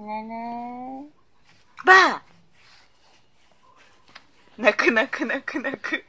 ねねばあ泣く泣く泣く泣く